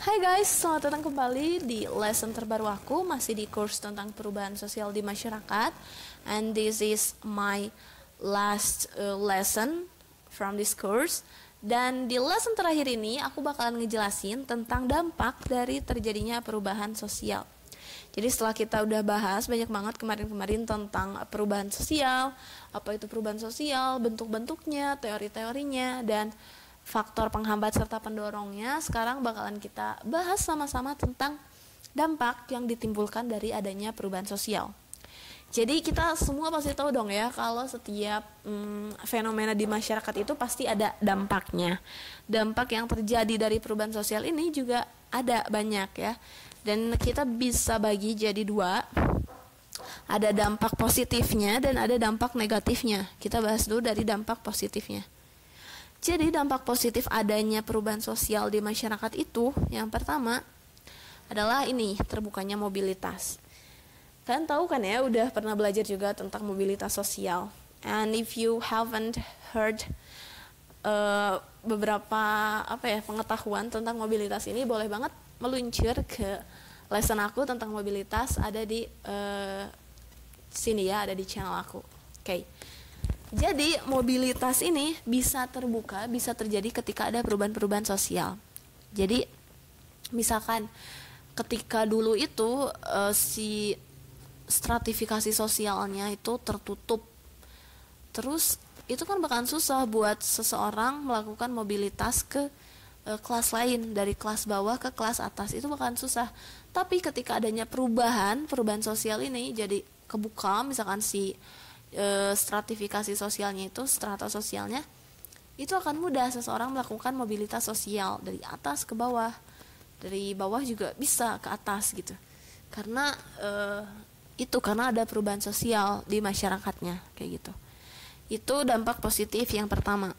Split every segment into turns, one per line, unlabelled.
Hai guys, selamat datang kembali di lesson terbaru aku masih di course tentang perubahan sosial di masyarakat and this is my last uh, lesson from this course dan di lesson terakhir ini aku bakalan ngejelasin tentang dampak dari terjadinya perubahan sosial. Jadi setelah kita udah bahas banyak banget kemarin-kemarin tentang perubahan sosial, apa itu perubahan sosial, bentuk-bentuknya, teori-teorinya dan faktor penghambat serta pendorongnya, sekarang bakalan kita bahas sama-sama tentang dampak yang ditimbulkan dari adanya perubahan sosial. Jadi kita semua pasti tahu dong ya kalau setiap hmm, fenomena di masyarakat itu pasti ada dampaknya. Dampak yang terjadi dari perubahan sosial ini juga ada banyak ya. Dan kita bisa bagi jadi dua. Ada dampak positifnya dan ada dampak negatifnya. Kita bahas dulu dari dampak positifnya. Jadi dampak positif adanya perubahan sosial di masyarakat itu yang pertama adalah ini terbukanya mobilitas. Kalian tahu kan ya udah pernah belajar juga tentang mobilitas sosial. And if you haven't heard uh, beberapa apa ya pengetahuan tentang mobilitas ini boleh banget meluncur ke lesson aku tentang mobilitas ada di uh, sini ya ada di channel aku. Oke. Okay. Jadi mobilitas ini bisa terbuka, bisa terjadi ketika ada perubahan-perubahan sosial. Jadi misalkan ketika dulu itu uh, si stratifikasi sosialnya itu tertutup. Terus itu kan bahkan susah buat seseorang melakukan mobilitas ke e, kelas lain dari kelas bawah ke kelas atas itu bahkan susah. Tapi ketika adanya perubahan, perubahan sosial ini jadi kebuka misalkan si e, stratifikasi sosialnya itu strata sosialnya itu akan mudah seseorang melakukan mobilitas sosial dari atas ke bawah dari bawah juga bisa ke atas gitu karena e, itu karena ada perubahan sosial di masyarakatnya kayak gitu itu dampak positif yang pertama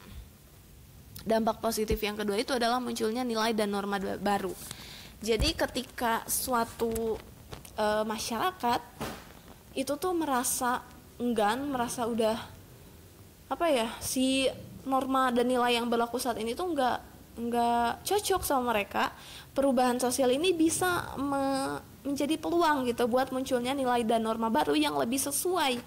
dampak positif yang kedua itu adalah munculnya nilai dan norma baru jadi ketika suatu e, masyarakat itu tuh merasa enggan merasa udah apa ya si norma dan nilai yang berlaku saat ini tuh enggak enggak cocok sama mereka perubahan sosial ini bisa me menjadi peluang gitu buat munculnya nilai dan norma baru yang lebih sesuai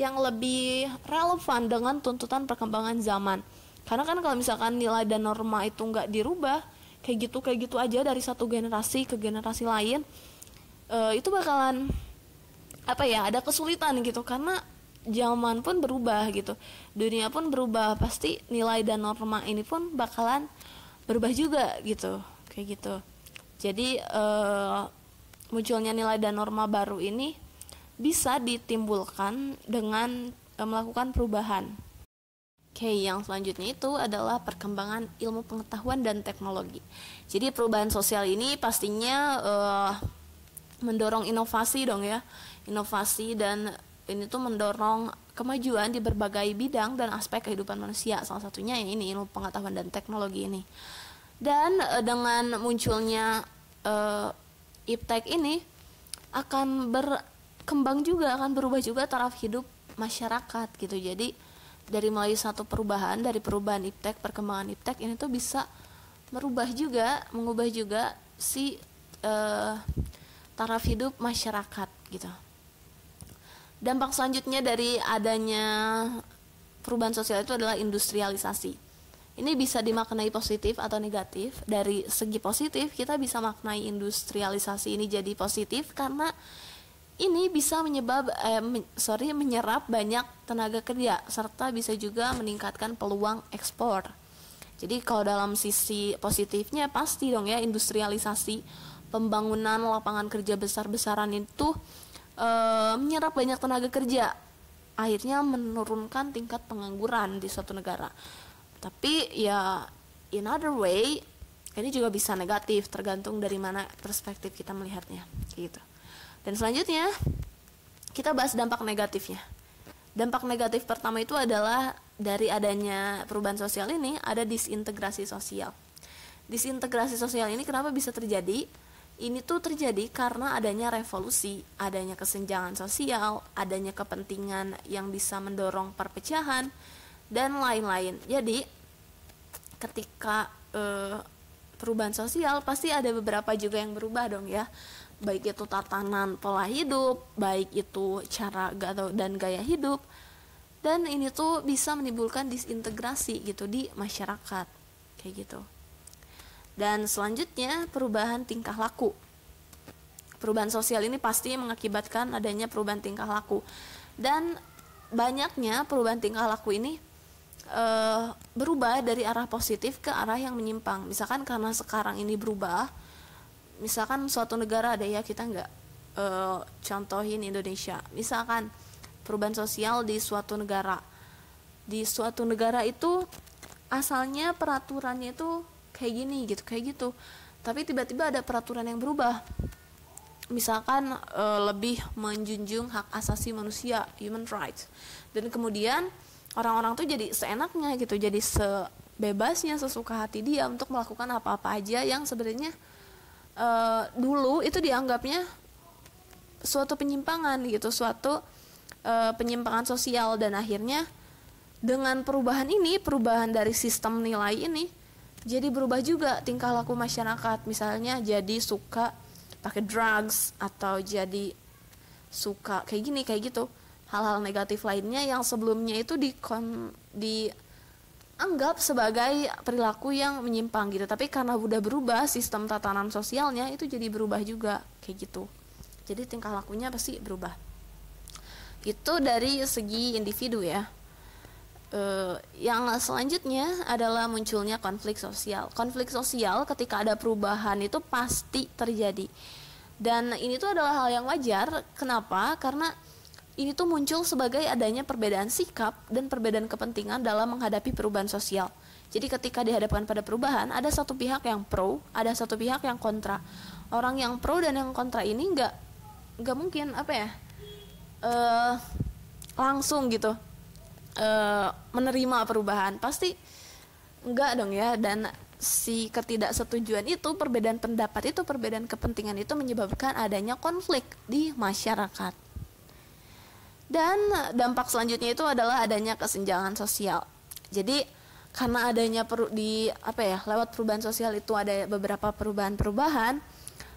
yang lebih relevan dengan tuntutan perkembangan zaman karena kan kalau misalkan nilai dan norma itu enggak dirubah kayak gitu kayak gitu aja dari satu generasi ke generasi lain uh, itu bakalan apa ya ada kesulitan gitu karena zaman pun berubah gitu dunia pun berubah pasti nilai dan norma ini pun bakalan berubah juga gitu kayak gitu jadi uh, munculnya nilai dan norma baru ini bisa ditimbulkan dengan uh, melakukan perubahan Oke, okay, yang selanjutnya itu adalah perkembangan ilmu pengetahuan dan teknologi. Jadi perubahan sosial ini pastinya uh, mendorong inovasi dong ya inovasi dan ini tuh mendorong kemajuan di berbagai bidang dan aspek kehidupan manusia salah satunya yang ini ilmu pengetahuan dan teknologi ini dan eh, dengan munculnya uh, iptek ini akan berkembang juga akan berubah juga taraf hidup masyarakat gitu jadi dari mulai satu perubahan dari perubahan iptek perkembangan iptek ini tuh bisa merubah juga mengubah juga si uh, taraf hidup masyarakat gitu. Dampak selanjutnya dari adanya perubahan sosial itu adalah industrialisasi. Ini bisa dimaknai positif atau negatif. Dari segi positif, kita bisa maknai industrialisasi ini jadi positif karena ini bisa menyebab eh, men, sorry menyerap banyak tenaga kerja serta bisa juga meningkatkan peluang ekspor. Jadi kalau dalam sisi positifnya pasti dong ya industrialisasi pembangunan lapangan kerja besar-besaran itu e, menyerap banyak tenaga kerja akhirnya menurunkan tingkat pengangguran di suatu negara tapi ya in other way ini juga bisa negatif tergantung dari mana perspektif kita melihatnya gitu dan selanjutnya kita bahas dampak negatifnya dampak negatif pertama itu adalah dari adanya perubahan sosial ini ada disintegrasi sosial disintegrasi sosial ini kenapa bisa terjadi ini tuh terjadi karena adanya revolusi, adanya kesenjangan sosial, adanya kepentingan yang bisa mendorong perpecahan, dan lain-lain. Jadi, ketika eh, perubahan sosial, pasti ada beberapa juga yang berubah dong ya. Baik itu tatanan pola hidup, baik itu cara dan gaya hidup, dan ini tuh bisa menimbulkan disintegrasi gitu di masyarakat kayak gitu. Dan selanjutnya perubahan tingkah laku. Perubahan sosial ini pasti mengakibatkan adanya perubahan tingkah laku. Dan banyaknya perubahan tingkah laku ini e, berubah dari arah positif ke arah yang menyimpang. Misalkan karena sekarang ini berubah, misalkan suatu negara ada ya kita nggak e, contohin Indonesia. Misalkan perubahan sosial di suatu negara. Di suatu negara itu asalnya peraturannya itu kayak gini gitu kayak gitu tapi tiba-tiba ada peraturan yang berubah misalkan e, lebih menjunjung hak asasi manusia human rights dan kemudian orang-orang tuh jadi seenaknya gitu jadi sebebasnya sesuka hati dia untuk melakukan apa-apa aja yang sebenarnya e, dulu itu dianggapnya suatu penyimpangan gitu suatu e, penyimpangan sosial dan akhirnya dengan perubahan ini perubahan dari sistem nilai ini jadi berubah juga tingkah laku masyarakat misalnya jadi suka pakai drugs atau jadi suka kayak gini kayak gitu hal-hal negatif lainnya yang sebelumnya itu di dianggap sebagai perilaku yang menyimpang gitu tapi karena udah berubah sistem tatanan sosialnya itu jadi berubah juga kayak gitu jadi tingkah lakunya pasti berubah itu dari segi individu ya Uh, yang selanjutnya adalah munculnya konflik sosial. Konflik sosial ketika ada perubahan itu pasti terjadi. Dan ini tuh adalah hal yang wajar. Kenapa? Karena ini tuh muncul sebagai adanya perbedaan sikap dan perbedaan kepentingan dalam menghadapi perubahan sosial. Jadi ketika dihadapkan pada perubahan, ada satu pihak yang pro, ada satu pihak yang kontra. Orang yang pro dan yang kontra ini nggak nggak mungkin apa ya uh, langsung gitu Eh, menerima perubahan pasti enggak dong ya dan si ketidaksetujuan itu perbedaan pendapat itu perbedaan kepentingan itu menyebabkan adanya konflik di masyarakat dan dampak selanjutnya itu adalah adanya kesenjangan sosial jadi karena adanya per, di apa ya lewat perubahan sosial itu ada beberapa perubahan-perubahan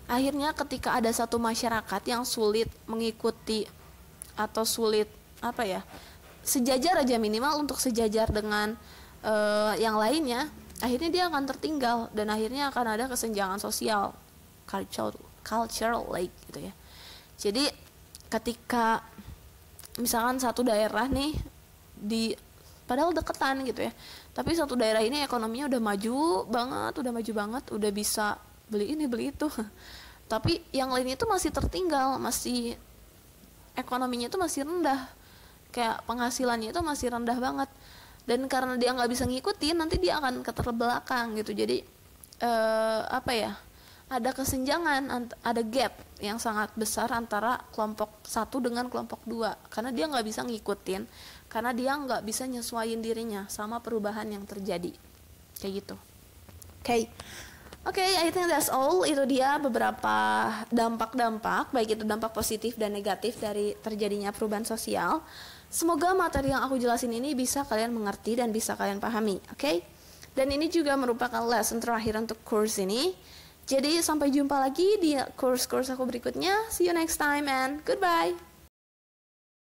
akhirnya ketika ada satu masyarakat yang sulit mengikuti atau sulit apa ya sejajar aja minimal untuk sejajar dengan uh, yang lainnya akhirnya dia akan tertinggal dan akhirnya akan ada kesenjangan sosial culture cultural like gitu ya jadi ketika misalkan satu daerah nih di padahal deketan gitu ya tapi satu daerah ini ekonominya udah maju banget udah maju banget udah bisa beli ini beli itu tapi yang lainnya itu masih tertinggal masih ekonominya itu masih rendah kayak penghasilannya itu masih rendah banget dan karena dia nggak bisa ngikutin nanti dia akan keterbelakang gitu jadi eh, apa ya ada kesenjangan ada gap yang sangat besar antara kelompok satu dengan kelompok dua karena dia nggak bisa ngikutin karena dia nggak bisa nyesuaiin dirinya sama perubahan yang terjadi kayak gitu oke okay. Oke, okay, I think that's all. Itu dia beberapa dampak-dampak, baik itu dampak positif dan negatif dari terjadinya perubahan sosial. Semoga materi yang aku jelasin ini bisa kalian mengerti dan bisa kalian pahami, oke? Okay? Dan ini juga merupakan lesson terakhir untuk course ini. Jadi sampai jumpa lagi di course-course aku berikutnya. See you next time and goodbye.